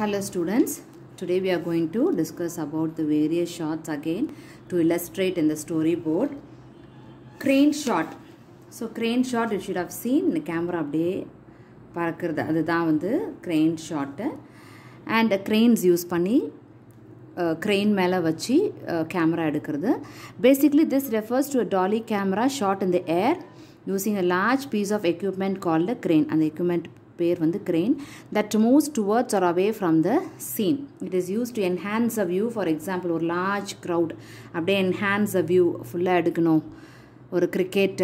Hello students, today we are going to discuss about the various shots again to illustrate in the storyboard. Crane shot. So crane shot you should have seen the camera அப்படியே பறக்கிறது அதுதான் வந்து crane shot and cranes use பண்ணி crane மேலே வச்சு camera எடுக்கிறது refers to a dolly camera shot in the air using a large piece of equipment called equipment crane and the equipment. பேர் வந்து crane that moves towards or away from the scene it is use to enhance a view for example ஒரு large crowd அப்படியே enhance a view ஃபுல்லாக எடுக்கணும் ஒரு cricket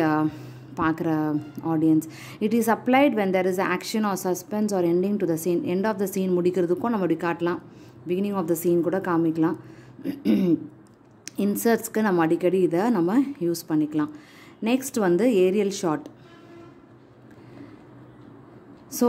பார்க்குற audience it is applied when there is action or suspense or ending to the scene end of the scene முடிக்கிறதுக்கும் நம்ம அப்படி காட்டலாம் பிகினிங் ஆஃப் த சீன் கூட காமிக்கலாம் இன்சர்ட்ஸ்க்கு நம்ம அடிக்கடி இதை நம்ம யூஸ் பண்ணிக்கலாம் நெக்ஸ்ட் வந்து aerial shot so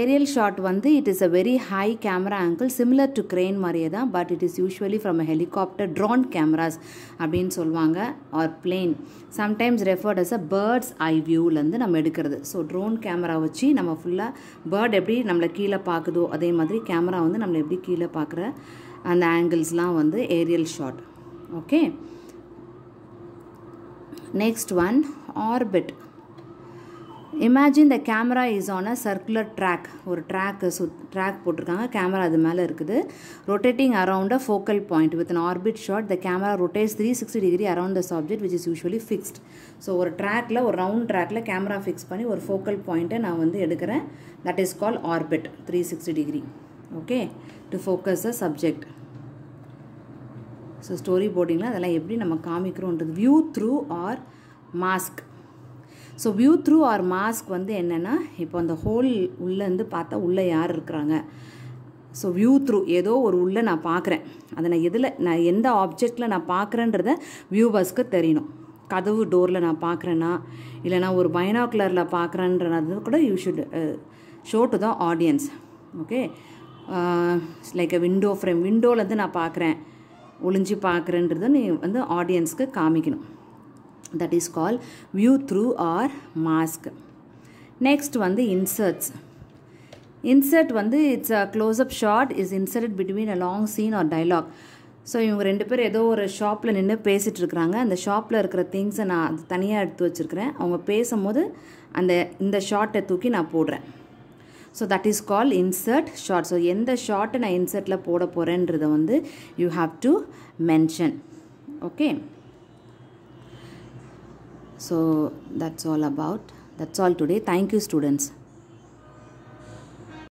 aerial shot வந்து it is a very high camera angle similar to crane மாதிரியே தான் but it is usually from a helicopter drone cameras அப்படின்னு சொல்லுவாங்க or plane sometimes referred as a bird's eye வியூலேருந்து நம்ம எடுக்கிறது so drone camera வச்சு நம்ம ஃபுல்லாக பேர்ட் எப்படி நம்மளை கீழே பார்க்குதோ அதே மாதிரி கேமரா வந்து நம்மளை எப்படி கீழே பார்க்குற அந்த ஆங்கிள்ஸ்லாம் வந்து aerial shot okay next one orbit imagine the camera is on a circular track ஒரு ட்ராக்கு சுத் ட்ராக் போட்டிருக்காங்க கேமரா அது மேலே இருக்குது rotating around a focal point with an orbit shot the camera rotates three sixty degree around the subject which is usually fixed so ஒரு ட்ராக்கில் ஒரு round ட்ராக்கில் camera fix பண்ணி ஒரு ஃபோக்கல் பாயிண்ட்டை நான் வந்து எடுக்கிறேன் that is call orbit three sixty degree okay to focus a subject so story போர்டிங்கில் அதெல்லாம் எப்படி நம்ம காமிக்கிறோன்றது view through or mask so view through or mask வந்து என்னென்னா இப்போ அந்த ஹோல் உள்ளேருந்து பார்த்தா உள்ளே யார் இருக்கிறாங்க ஸோ வியூ த்ரூ ஏதோ ஒரு உள்ளே நான் பார்க்குறேன் அதை நான் எதில் நான் எந்த ஆப்ஜெக்டில் நான் பார்க்குறேன்றத வியூவர்ஸ்க்கு தெரியணும் கதவு டோரில் நான் பார்க்குறேன்னா இல்லைனா ஒரு பைனாக்குலரில் பார்க்குறேன்றது கூட you should show to the audience okay like window frame விண்டோலேருந்து நான் பார்க்குறேன் ஒளிஞ்சு பார்க்குறேன்றது நீ வந்து ஆடியன்ஸ்க்கு காமிக்கணும் that is call view through or mask next வந்து inserts இன்சர்ட் வந்து it's a close up shot is inserted between a long scene or dialogue so இவங்க ரெண்டு பேர் ஏதோ ஒரு ஷாப்பில் நின்று பேசிகிட்டு இருக்கிறாங்க அந்த ஷாப்பில் இருக்கிற திங்ஸை நான் தனியாக எடுத்து வச்சுருக்கிறேன் அவங்க பேசும்போது அந்த இந்த ஷார்ட்டை தூக்கி நான் போடுறேன் so that is call insert shot so எந்த ஷார்ட்டை நான் இன்சர்ட்டில் போட போகிறேன்றதை வந்து you have to mention okay so that's all about that's all today thank you students